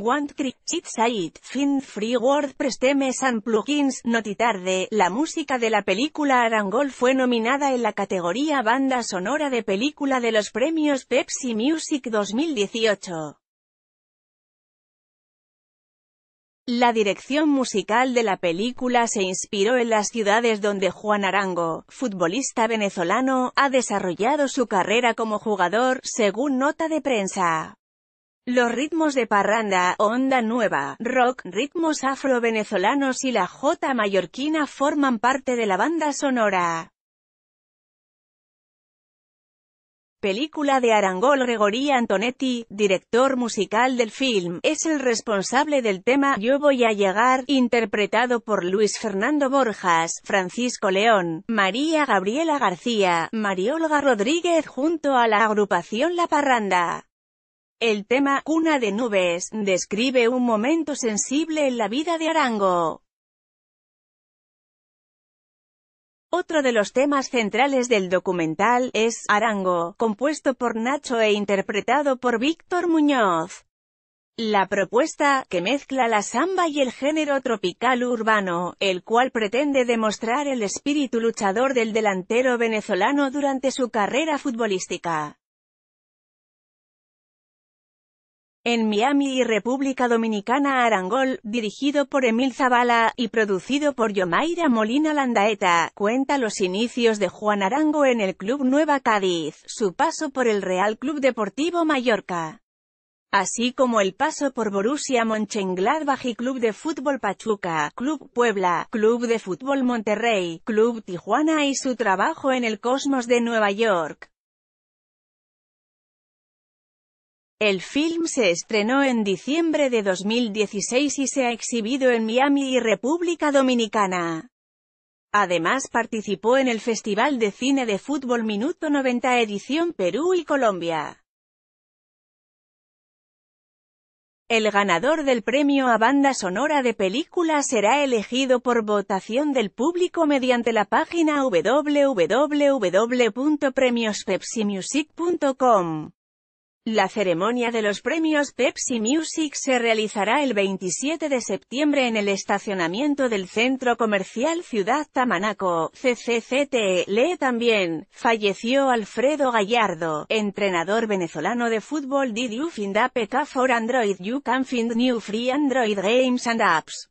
Want fin, Free WordPress and Plugins. Notitarde, la música de la película Arangol fue nominada en la categoría Banda Sonora de Película de los Premios Pepsi Music 2018. La dirección musical de la película se inspiró en las ciudades donde Juan Arango, futbolista venezolano, ha desarrollado su carrera como jugador, según nota de prensa. Los ritmos de parranda, onda nueva, rock, ritmos afro-venezolanos y la jota mallorquina forman parte de la banda sonora. Película de Arangol Gregory Antonetti, director musical del film, es el responsable del tema Yo voy a llegar, interpretado por Luis Fernando Borjas, Francisco León, María Gabriela García, Mariolga Rodríguez junto a la agrupación La Parranda. El tema «Cuna de nubes» describe un momento sensible en la vida de Arango. Otro de los temas centrales del documental es «Arango», compuesto por Nacho e interpretado por Víctor Muñoz. La propuesta, que mezcla la samba y el género tropical urbano, el cual pretende demostrar el espíritu luchador del delantero venezolano durante su carrera futbolística. en Miami y República Dominicana Arangol, dirigido por Emil Zavala, y producido por Yomaira Molina Landaeta, cuenta los inicios de Juan Arango en el Club Nueva Cádiz, su paso por el Real Club Deportivo Mallorca, así como el paso por Borussia Mönchengladbach y Club de Fútbol Pachuca, Club Puebla, Club de Fútbol Monterrey, Club Tijuana y su trabajo en el Cosmos de Nueva York. El film se estrenó en diciembre de 2016 y se ha exhibido en Miami y República Dominicana. Además participó en el Festival de Cine de Fútbol Minuto 90 edición Perú y Colombia. El ganador del premio a banda sonora de película será elegido por votación del público mediante la página www.premiospepsimusic.com. La ceremonia de los premios Pepsi Music se realizará el 27 de septiembre en el estacionamiento del Centro Comercial Ciudad Tamanaco, CCCT. E. Lee también, falleció Alfredo Gallardo, entrenador venezolano de fútbol Did you find a PK for Android? You can find new free Android games and apps.